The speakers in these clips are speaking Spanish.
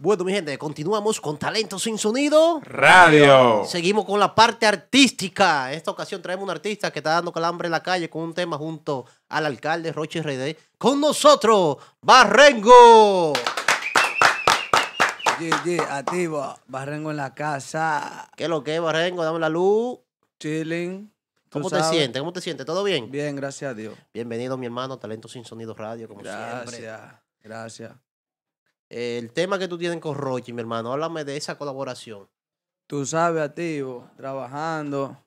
Bueno, mi gente, continuamos con Talento sin Sonido Radio. Seguimos con la parte artística. En esta ocasión traemos un artista que está dando calambre en la calle con un tema junto al alcalde Roche Reyes. Con nosotros, Barrengo. GG, activo. Barrengo en la casa. ¿Qué es lo que es, Barrengo? Dame la luz. Chilling. ¿Cómo te sientes? ¿Cómo te sientes? ¿Todo bien? Bien, gracias a Dios. Bienvenido, mi hermano, Talento sin Sonido Radio, como siempre. Gracias, gracias el tema que tú tienes con Rochi, mi hermano, háblame de esa colaboración. Tú sabes, activo, trabajando,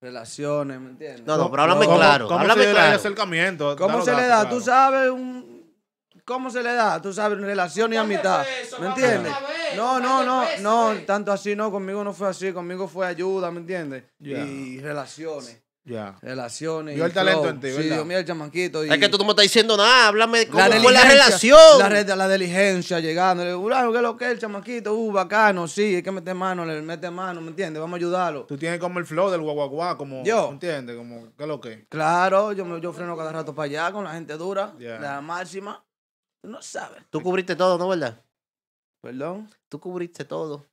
relaciones, ¿me entiendes? No, no, pero háblame claro. ¿Cómo háblame se acercamiento? ¿Cómo se le da? Tú sabes, un, ¿cómo se le da? Tú sabes, relación y amistad, ¿me entiendes? No, no, no, no, pues? tanto así no, conmigo no fue así, conmigo fue ayuda, ¿me entiendes? Y relaciones. Ya. Relaciones. Vio el talento en ti, ¿verdad? Sí, yo mira el chamanquito. Es que tú no me estás diciendo nada, háblame cómo la la relación. La, la, diligencia llegando. ¿qué es lo que es el chamaquito? Uh, bacano, sí, hay que meter mano, le mete mano, ¿me entiendes? Vamos a ayudarlo. Tú tienes como el flow del guaguaguá, como. Yo. ¿Entiendes? Como, ¿qué es lo que Claro, yo, yo freno cada rato para allá con la gente dura, la máxima. Tú no sabes. Tú cubriste todo, ¿no, verdad? Perdón. Tú cubriste todo.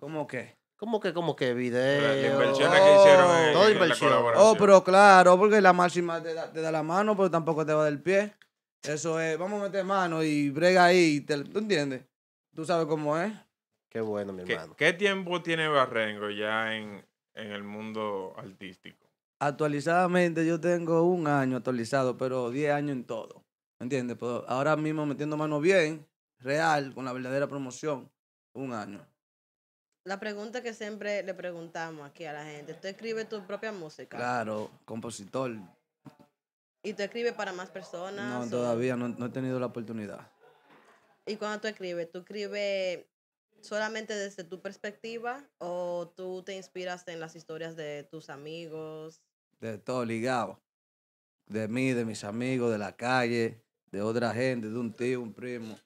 ¿Cómo que? ¿Cómo que, como que video? Las inversiones que hicieron todo Oh, pero claro, porque la máxima te da, la mano, pero tampoco te va del pie. Eso es, vamos a meter mano y brega ahí. Te, ¿Tú entiendes? Tú sabes cómo es. Qué bueno, mi hermano. ¿Qué tiempo tiene Barrengo ya en, en, el mundo artístico? Actualizadamente yo tengo un año actualizado, pero 10 años en todo. ¿Me entiendes? Pero ahora mismo metiendo mano bien, real, con la verdadera promoción, un año. La pregunta que siempre le preguntamos aquí a la gente, ¿tú escribes tu propia música? Claro, compositor. ¿Y tú escribes para más personas? No, todavía no, no, he tenido la oportunidad. ¿Y cuando tú escribes? ¿Tú escribes solamente desde tu perspectiva o tú te inspiras en las historias de tus amigos? De todo ligado. De mí, de mis amigos, de la calle, de otra gente, de un tío, un primo.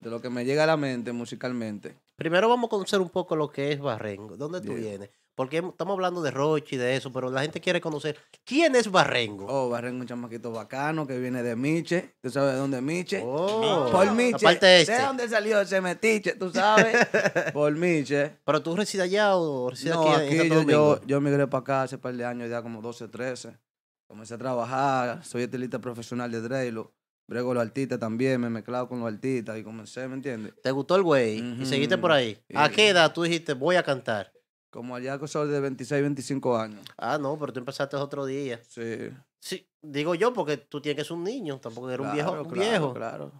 De lo que me llega a la mente musicalmente. Primero vamos a conocer un poco lo que es Barrengo. ¿Dónde tú vienes? Porque estamos hablando de Rochi y de eso, pero la gente quiere conocer quién es Barrengo. Oh, Barrengo es un chamaquito bacano que viene de Miche. ¿Tú sabes de dónde es Miche? Oh, por Miche. ¿De dónde salió ese metiche? ¿Tú sabes? por Miche. ¿Pero tú resides allá o resides aquí? yo, yo, migré para acá hace un par de años, ya como 12, 13. Comencé a trabajar, soy estilista profesional de Dreylo brego los artistas también, me mezclado con los artistas y comencé, ¿me entiendes? ¿Te gustó el güey y seguiste por ahí? ¿A qué edad tú dijiste voy a cantar? Como allá que soy de 26, 25 años. Ah, no, pero tú empezaste otro día. Sí. Sí, digo yo porque tú tienes que ser un niño, tampoco eres un viejo. viejo. claro.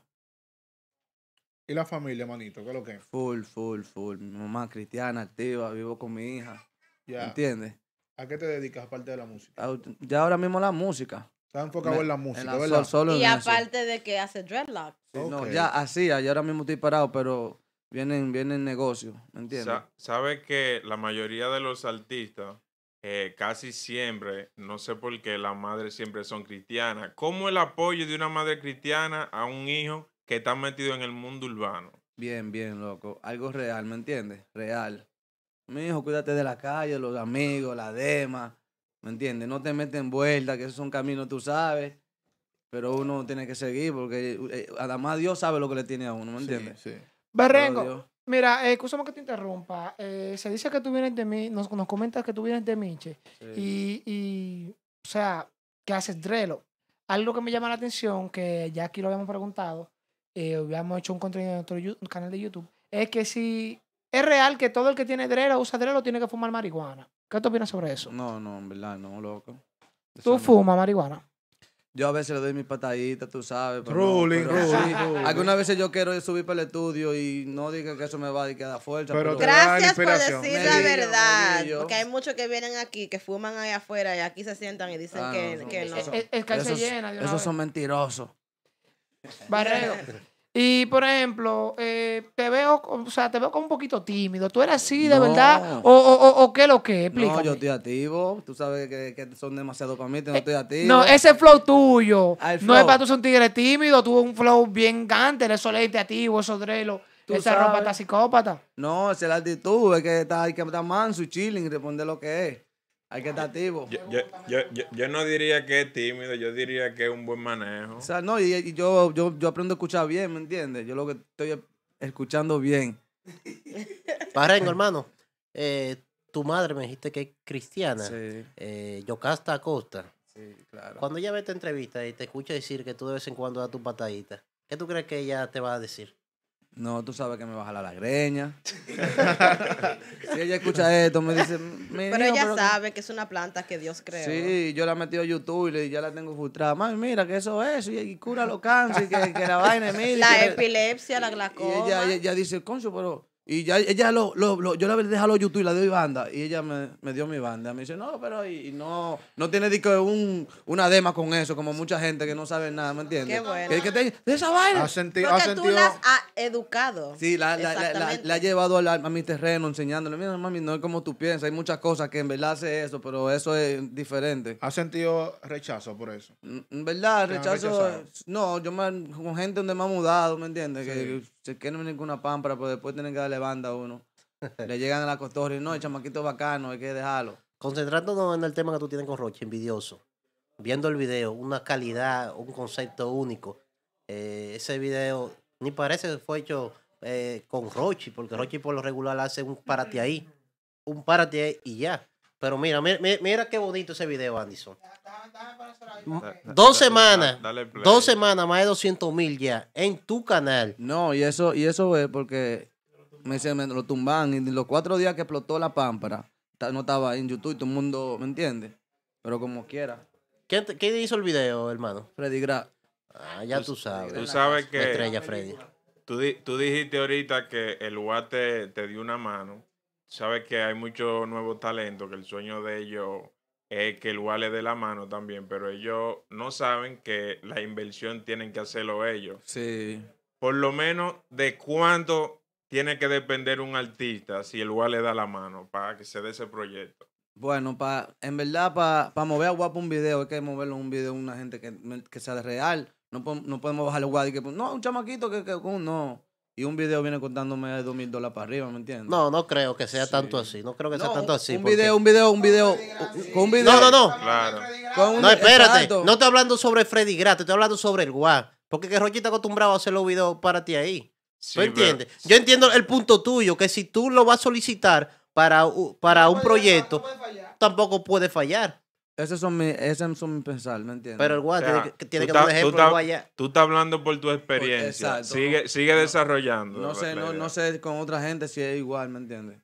¿Y la familia, manito? ¿Qué es lo que es? Full, full, full. Mi mamá cristiana, activa, vivo con mi hija. Ya. ¿Entiendes? ¿A qué te dedicas aparte de la música? Ya ahora mismo la música. Está enfocado en la música, ¿verdad? y aparte de que hace dreadlocks. No, ya así ah, Ya ahora mismo estoy parado, pero vienen, vienen negocios, ¿me entiendes? ¿Sabes sabe que la mayoría de los artistas, eh, casi siempre, no sé por qué las madres siempre son cristianas. ¿Cómo el apoyo de una madre cristiana a un hijo que está metido en el mundo urbano? Bien, bien, loco. Algo real, ¿me entiendes? Real. Mi hijo, cuídate de la calle, los amigos, la dema. ¿Me entiendes? No te en vuelta, que esos son caminos, tú sabes. Pero uno tiene que seguir porque eh, además Dios sabe lo que le tiene a uno, ¿me entiendes? Sí, Berrengo, mira, eh, que te interrumpa. Eh, se dice que tú vienes de mí, nos, comentas que tú vienes de Miche. Y, o sea, que haces drelo. Algo que me llama la atención, que ya aquí lo habíamos preguntado, eh, habíamos hecho un contenido en nuestro canal de YouTube, es que si es real que todo el que tiene drelo usa drelo tiene que fumar marihuana. ¿Qué tú opinas sobre eso? No, no, en verdad, no, loco. ¿Tú fumas marihuana? Yo a veces le doy mis pataditas, tú sabes. ruling, ruling, Algunas veces yo quiero subir para el estudio y no diga que eso me va a da fuerza. Pero, gracias por decir la verdad. Porque hay muchos que vienen aquí, que fuman ahí afuera y aquí se sientan y dicen ah, que, no. es, que se llena. esos son mentirosos. Barrero. Y por ejemplo, eh, te veo, o te veo como un poquito tímido. ¿Tú eres así de verdad? ¿O, o, o, lo que? explica No, yo estoy activo. Tú sabes que, son demasiado para mí, no eh, estoy activo. No, ese flow tuyo. Ah, no es para tú ser un tigre tímido, tú un flow bien gante, eso a activo, Eso drelo. Esa ropa está psicópata. No, esa es la actitud, es que está, hay que estar manso y chilling, y responder lo que es. Hay que estar yo, yo, no diría que es tímido, yo diría que es un buen manejo. O sea, no, y, yo, yo, aprendo a escuchar bien, ¿me entiendes? Yo lo que estoy escuchando bien. Parrengo, hermano, eh, tu madre me dijiste que es cristiana. Sí. Eh, Yocasta Acosta. Sí, claro. Cuando ella ve esta entrevista y te escucha decir que tú de vez en cuando das tu patadita, ¿qué tú crees que ella te va a decir? No, tú sabes que me baja la lagreña. si ella escucha esto, me dice. Pero ella sabe que... es una planta que Dios creó. Sí, yo la metí a YouTube y ya la tengo frustrada. Mami, mira, que eso es, y, cura los cánceres, que, que, la vaina, mira. La epilepsia, la glaucoma. Ya ella, ella dice, concho, pero y ya ella lo, lo, yo la había dejado YouTube y la doy banda. Y ella me, dio mi banda. Me dice, no, pero y, no, no tiene un, una dema con eso, como mucha gente que no sabe nada, ¿me entiendes? Qué bueno. Que, de esa vaina. Ha Porque tú has educado. Sí, la, la, la, ha llevado a, a, mi terreno enseñándole. Mira, mami, no es como tú piensas. Hay muchas cosas que en verdad hace eso, pero eso es diferente. ¿Has sentido rechazo por eso? Mm, en verdad, rechazo. No, yo con gente donde me ha mudado, ¿me entiendes? Que, se quieren que no una ninguna después tienen que darle banda a uno. Le llegan a la costorra y no, el chamaquito bacano, hay que dejarlo. Concentrándonos en el tema que tú tienes con Roche, envidioso. Viendo el video, una calidad, un concepto único. Eh, ese video ni parece que fue hecho eh, con Rochi, porque Rochi por lo regular hace un parate ahí, un parate ahí y ya. Pero mira, mira qué bonito ese video, Anderson. Dos semanas. Dos semanas, más de 200 mil ya en tu canal. No, y eso, y eso es porque me, lo tumban. Y los cuatro días que explotó la pámpara, no estaba en YouTube y todo el mundo, ¿me entiende? Pero como quiera. ¿Qué hizo el video, hermano? Freddy Gra. Ah, ya pues, tú, sabes. Tú sabes que. Estrella Freddy. Tú, dijiste ahorita que el guate te, te dio una mano. Sabes que hay muchos nuevos talentos, que el sueño de ellos es que el lugar le dé la mano también, pero ellos no saben que la inversión tienen que hacerlo ellos. Sí. Por lo menos de cuánto tiene que depender un artista si el lugar le da la mano para que se dé ese proyecto. Bueno, pa, en verdad, para mover a guapo un video, hay que moverlo un video una gente que, sea de real. No, no podemos bajar el y que, no, un chamaquito que, que no. Y un video viene contándome de dos mil dólares para arriba, ¿me entiendes? No, no creo que sea tanto así. No creo que sea tanto así. Un video, un video, un video. Con un video. No, no, no. no, espérate. No estoy hablando sobre Freddy Gratis, estoy hablando sobre el guá. Porque que Rochi está acostumbrado a hacer los videos para ti ahí. ¿Me entiendes? Yo entiendo el punto tuyo, que si tú lo vas a solicitar para, para un proyecto, tampoco puede fallar. Ese son mi, son pensar, ¿me entiendes? Pero el tiene que, dar un tú allá. estás hablando por tu experiencia. sigue, sigue desarrollando. No sé, no, no, sé con otra gente si es igual, ¿me entiendes?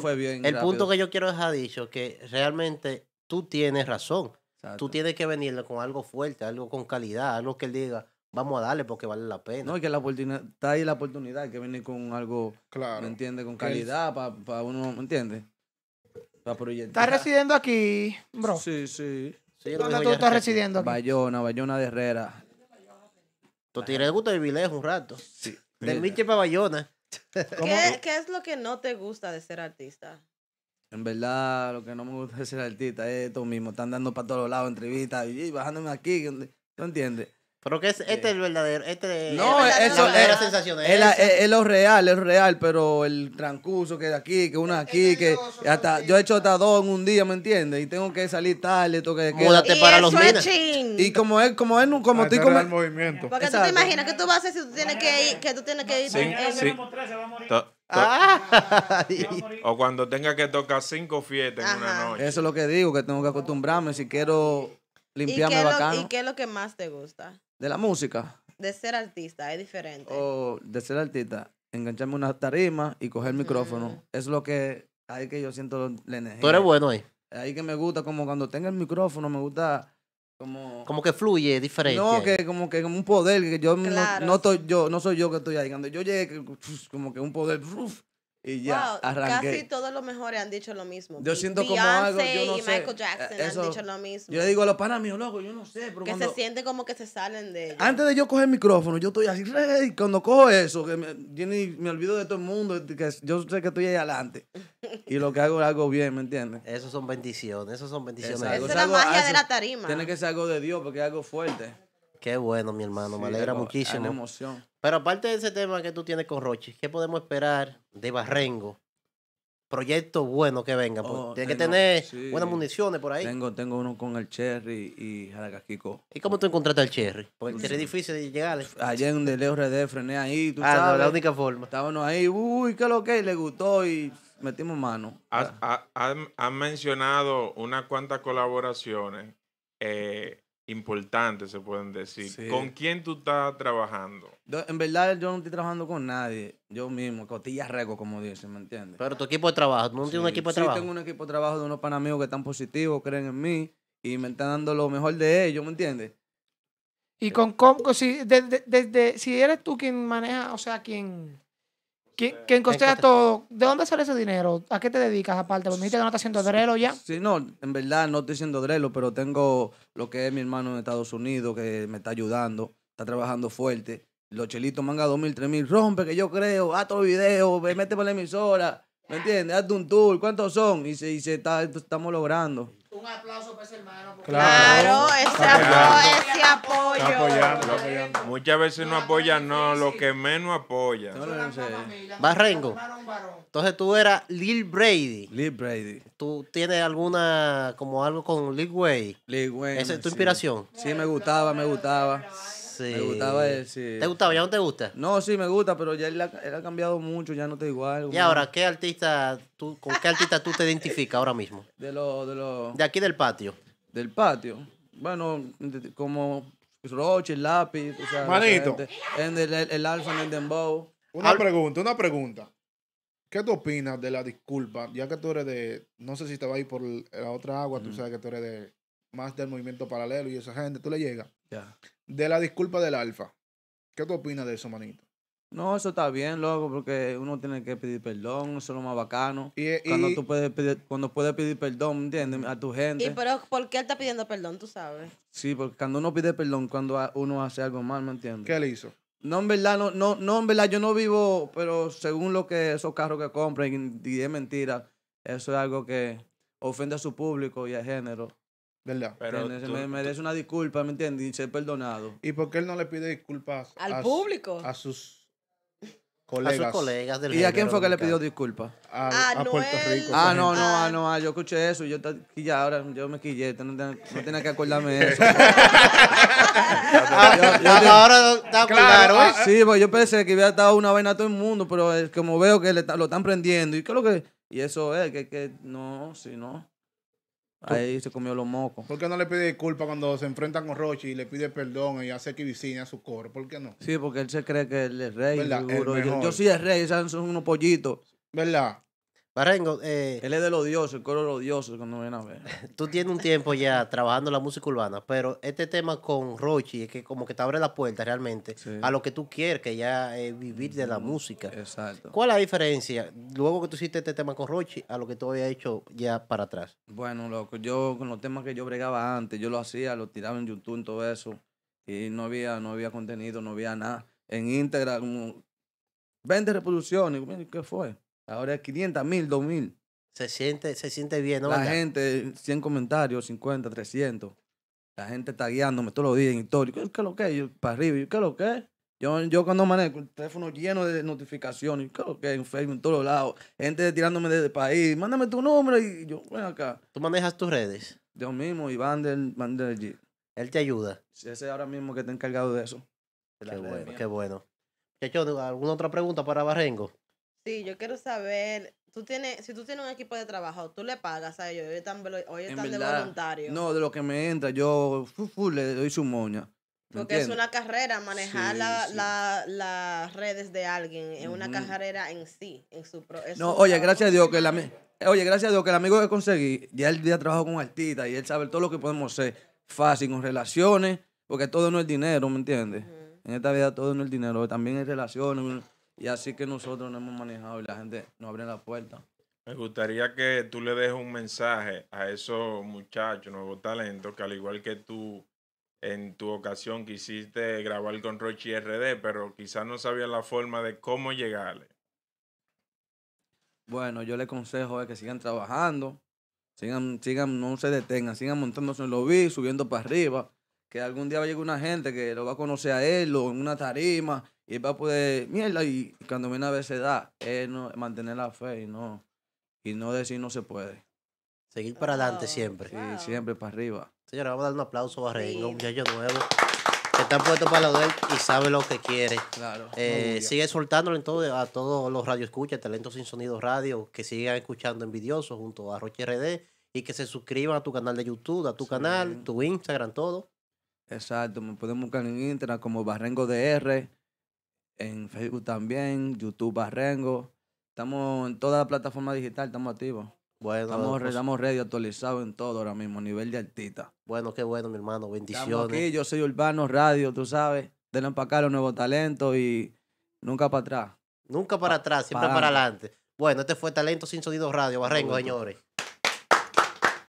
fue bien. El punto que yo quiero dejar dicho que realmente tú tienes razón. Tú tienes que venirle con algo fuerte, algo con calidad, algo que él diga, vamos a darle porque vale la pena. No, y que la oportunidad, está ahí la oportunidad, que venir con algo, ¿me entiendes? Con calidad, para uno, ¿me entiendes? Está ¿Estás residiendo aquí, bro? Sí, sí. ¿Dónde tú estás residiendo aquí? Bayona, Bayona de Herrera. Tú tiré de vivir lejos un rato. Sí. De Miche para Bayona. ¿Qué, ¿Qué es lo que no te gusta de ser artista? En verdad, lo que no me gusta de ser artista es esto mismo. Están dando para todos lados entrevistas y bajándome aquí. ¿Tú entiendes? Pero que es, este es el verdadero, este no, es la verdadera es, sensación. Es, lo real, es real, pero el transcurso que de aquí, que uno es aquí, que hasta yo he hecho hasta dos en un día, ¿me entiendes? Y tengo que salir tarde, tengo que Múdate para los Y como es, como es, como estoy como el movimiento. Porque tú te imaginas ¿qué tú vas a hacer si tú tienes que ir, que tú tienes que ir. va a morir. Ah. o cuando tenga que tocar cinco fiestas en una noche. Eso es lo que digo, que tengo que acostumbrarme si quiero limpiarme ¿Y qué ¿Y qué es lo que más te gusta? De la música. De ser artista, es diferente. O de ser artista, engancharme unas tarima y coger el micrófono. Mm. Es lo que ahí que yo siento la energía. Tú eres bueno ahí. Ahí que me gusta, como cuando tenga el micrófono, me gusta como... Como que fluye, diferente. No, que como que como un poder, que yo no, yo, no soy yo que estoy ahí. Cuando yo llegué, como que un poder, y ya arranqué. Casi todos los mejores han dicho lo mismo. Yo siento como algo, yo no y sé, Michael Jackson eh, han dicho lo mismo. Yo le digo a los panas míos, loco, yo no sé. Pero que se siente como que se salen de ellos. Antes de yo coger el micrófono, yo estoy así, cuando cojo eso, que me, me olvido de todo el mundo, que yo sé que estoy ahí adelante. y lo que hago, lo hago bien, ¿me entiendes? Eso son bendiciones, eso son bendiciones. Esa es la magia de la tarima. Tiene que ser algo de Dios, porque es algo fuerte. Qué bueno, mi hermano. me alegra muchísimo. Pero aparte de ese tema que tú tienes con Roche, ¿qué podemos esperar de Barrengo? Proyecto bueno que venga. Pues. Oh, Tiene que tener buenas municiones por ahí. Tengo, tengo uno con el Cherry y Jalacaquico. ¿Y cómo tú encontraste al Cherry? Pues, Porque el difícil de llegar. Allá en el RD frené ahí. Tú ah, la única forma. Estábamos ahí, uy, qué lo que, le gustó y metimos mano. Han mencionado unas cuantas colaboraciones. Eh, Importante se pueden decir. ¿Con quién tú estás trabajando? en verdad, yo no estoy trabajando con nadie. Yo mismo, cotilla rego, como dicen, ¿me entiendes? Pero tu equipo de trabajo, ¿tú no tienes un equipo de trabajo? Sí, tengo un equipo de trabajo de unos panamigos que están positivos, creen en mí y me están dando lo mejor de ellos, ¿me entiendes? Y con cómo? si, desde, si eres tú quien maneja, o sea, quien ¿Quién, costea todo? ¿De dónde sale ese dinero? ¿A qué te dedicas aparte? Porque me dijiste que no estás haciendo drelo ya. Sí, no, en verdad no estoy haciendo drelo, pero tengo lo que es mi hermano en Estados Unidos que me está ayudando, está trabajando fuerte. Los chelitos manga 2000, 3000, rompe que yo creo, haz el video, mete por la emisora, ¿me entiendes? Hazte un tour, ¿cuántos son? Y se, y se está, estamos logrando un aplauso para ese hermano. Claro, ese, apoyo, ese apoyo. Muchas veces no apoya, no, lo que menos apoya. Barrengo. Entonces tú eras Lil Brady. Lil Brady. ¿Tú tienes alguna, como algo con Lil Way? Lil Wayne. ¿Esa es tu inspiración? Sí, me gustaba, me gustaba. Me gustaba ¿Te gustaba? ¿Ya no te gusta? No, sí, me gusta, pero ya él ha, cambiado mucho, ya no te igual. ¿Y ahora qué artista, con qué artista tú te identificas ahora mismo? De los... De, de aquí del patio. Del patio. Bueno, como Roche, el lápiz, o sea, Manito. el, Alfa, en el Dembow. Una pregunta, una pregunta. ¿Qué tú opinas de la disculpa? Ya que tú eres de. No sé si te vas a ir por la otra agua, tú sabes que tú eres de más del movimiento paralelo y esa gente, tú le llegas. Ya. De la disculpa del alfa. ¿Qué tú opinas de eso, manito? No, eso está bien, loco, porque uno tiene que pedir perdón, eso es lo más bacano. cuando tú puedes pedir, cuando puedes pedir perdón, ¿entiendes? A tu gente. ¿Y pero por qué él está pidiendo perdón, tú sabes? Sí, porque cuando uno pide perdón, cuando uno hace algo mal, ¿me entiendes? ¿Qué le hizo? No, en verdad, no, no, no, en verdad, yo no vivo, pero según lo que esos carros que compran, y es mentira, eso es algo que ofende a su público y a género. ¿Verdad? Pero me merece una disculpa, ¿me entiendes? Y ser perdonado. ¿Y por qué él no le pide disculpas al a, público? A sus colegas. A sus colegas del ¿Y a quién fue que le pidió disculpas? A, ah, Puerto Rico. Ah, no, no, ah, no, ah, yo escuché eso y yo ya ahora yo me quillé, no, no, tenía que acordarme de eso. ahora está claro. Ah, ¿eh? ah. Sí, pues yo pensé que había estado una vaina a todo el mundo, pero como veo que le, lo están prendiendo y lo que y eso es que, que no, si no. Ahí se comió los mocos. ¿Por qué no le pide disculpas cuando se enfrenta con Rochi y le pide perdón y hace que vicine a su coro? ¿Por qué no? Sí, porque él se cree que él es rey. Yo, yo, sí es rey, esos son unos pollitos. ¿Verdad? Eh, él es de los dioses, el coro los dioses cuando viene a ver. Tú tienes un tiempo ya trabajando la música urbana, pero este tema con Rochi es que como que te abre la puerta realmente a lo que tú quieres, que ya es vivir de la mm, música. Exacto. ¿Cuál es la diferencia luego que tú hiciste este tema con Rochi a lo que tú habías hecho ya para atrás? Bueno, loco, yo con los temas que yo bregaba antes, yo lo hacía, lo tiraba en YouTube y todo eso, y no había, no había contenido, no había nada. En Instagram, como reproducciones, ¿qué fue? Ahora es 500 mil, 2000. Se siente, se siente bien, ¿no? La gente, 100 comentarios, 50, 300. La gente está guiándome todos los días en historia. ¿Qué es lo que es? Yo, para arriba, ¿qué es lo que Yo, yo cuando manejo el teléfono lleno de notificaciones, ¿qué es lo que es? En Facebook, en todos lados. Gente tirándome desde el país. Mándame tu número y yo, ven acá. ¿Tú manejas tus redes? Yo mismo, Iván del, Van del G. ¿Él te ayuda? Sí, ese ahora mismo que está encargado de eso. qué bueno, qué bueno. ¿alguna otra pregunta para Barrengo? Sí, yo quiero saber, tú tienes, si tú tienes un equipo de trabajo, tú le pagas a ellos, hoy están, hoy de voluntario. No, de lo que me entra, yo le doy su moña. Porque es una carrera, manejar las redes de alguien es una carrera en sí, en su... no, oye, gracias a Dios que la... Oye, gracias a Dios que el amigo que conseguí, ya él ya trabajó con artistas y él sabe todo lo que podemos hacer. fácil, con relaciones, porque todo no es dinero, ¿me entiendes? En esta vida todo no es dinero, también es relaciones, y así que nosotros no hemos manejado y la gente no abre la puerta. Me gustaría que tú le dejes un mensaje a esos muchachos, nuevos talentos, que al igual que tú, en tu ocasión quisiste grabar con Rochi RD, pero quizás no sabía la forma de cómo llegarle. Bueno, yo le aconsejo eh, que sigan trabajando, sigan, sigan, no se detengan, sigan montándose en los vi, subiendo para arriba, que algún día va a llegar una gente que lo va a conocer a él o en una tarima y va a poder, mierda, y cuando viene a se da, es no, mantener la fe y no, y no decir no se puede. Seguir para adelante oh, siempre. Sí, siempre para arriba. Señora, vamos a dar un aplauso a Reino, un nuevo que está puesto para la de y sabe lo que quiere. Claro. Eh, sigue soltándole a todos los radioescuchas, Talento Sin Sonido Radio, que sigan escuchando Envidiosos junto a Roche RD y que se suscriban a tu canal de YouTube, a tu canal, tu Instagram, todo. Exacto, me pueden buscar en internet como Barrengo DR, en Facebook también, YouTube Barrengo. Estamos en toda la plataforma digital, estamos activos. Bueno, estamos, pues, actualizados en todo ahora mismo, a nivel de artista. Bueno, qué bueno, mi hermano, bendiciones. aquí, yo soy Urbano Radio, tú sabes. Denle para acá los nuevos talentos y nunca para atrás. Nunca para atrás, siempre para, para adelante. Bueno, este fue Talento Sin Sonido Radio, Barrengo, señores.